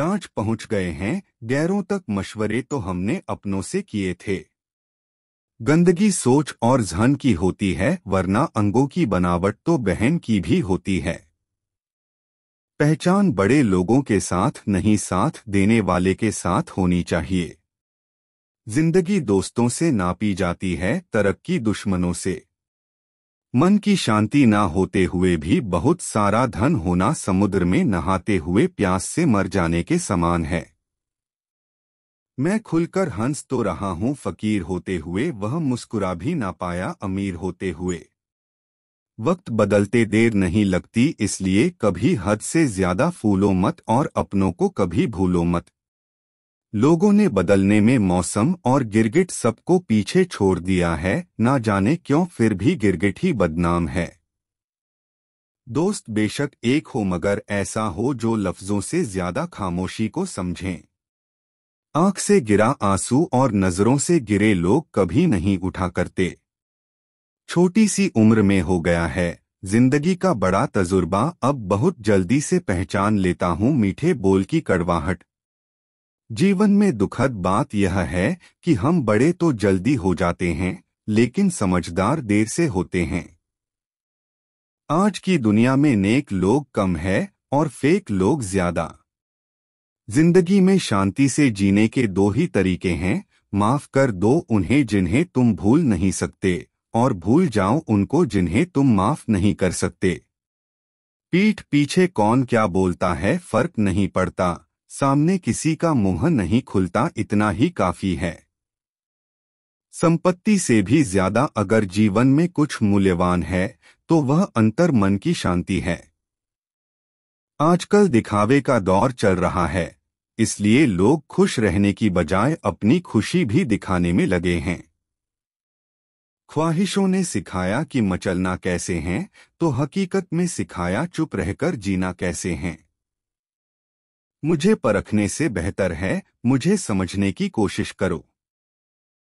राज पहुंच गए हैं गैरों तक मशवरे तो हमने अपनों से किए थे गंदगी सोच और झन की होती है वरना अंगों की बनावट तो बहन की भी होती है पहचान बड़े लोगों के साथ नहीं साथ देने वाले के साथ होनी चाहिए जिंदगी दोस्तों से नापी जाती है तरक्की दुश्मनों से मन की शांति ना होते हुए भी बहुत सारा धन होना समुद्र में नहाते हुए प्यास से मर जाने के समान है मैं खुलकर हंस तो रहा हूं फकीर होते हुए वह मुस्कुरा भी ना पाया अमीर होते हुए वक्त बदलते देर नहीं लगती इसलिए कभी हद से ज्यादा फूलो मत और अपनों को कभी भूलो मत लोगों ने बदलने में मौसम और गिरगिट सबको पीछे छोड़ दिया है ना जाने क्यों फिर भी गिरगिट ही बदनाम है दोस्त बेशक एक हो मगर ऐसा हो जो लफ्जों से ज्यादा खामोशी को समझें आंख से गिरा आंसू और नजरों से गिरे लोग कभी नहीं उठा करते छोटी सी उम्र में हो गया है जिंदगी का बड़ा तजुर्बा अब बहुत जल्दी से पहचान लेता हूँ मीठे बोल की कड़वाहट जीवन में दुखद बात यह है कि हम बड़े तो जल्दी हो जाते हैं लेकिन समझदार देर से होते हैं आज की दुनिया में नेक लोग कम है और फेक लोग ज्यादा जिंदगी में शांति से जीने के दो ही तरीके हैं माफ कर दो उन्हें जिन्हें तुम भूल नहीं सकते और भूल जाओ उनको जिन्हें तुम माफ नहीं कर सकते पीठ पीछे कौन क्या बोलता है फर्क नहीं पड़ता सामने किसी का मुंह नहीं खुलता इतना ही काफी है संपत्ति से भी ज्यादा अगर जीवन में कुछ मूल्यवान है तो वह अंतर मन की शांति है आजकल दिखावे का दौर चल रहा है इसलिए लोग खुश रहने की बजाय अपनी खुशी भी दिखाने में लगे हैं ख्वाहिशों ने सिखाया कि मचलना कैसे है तो हकीकत में सिखाया चुप रहकर जीना कैसे हैं मुझे परखने से बेहतर है मुझे समझने की कोशिश करो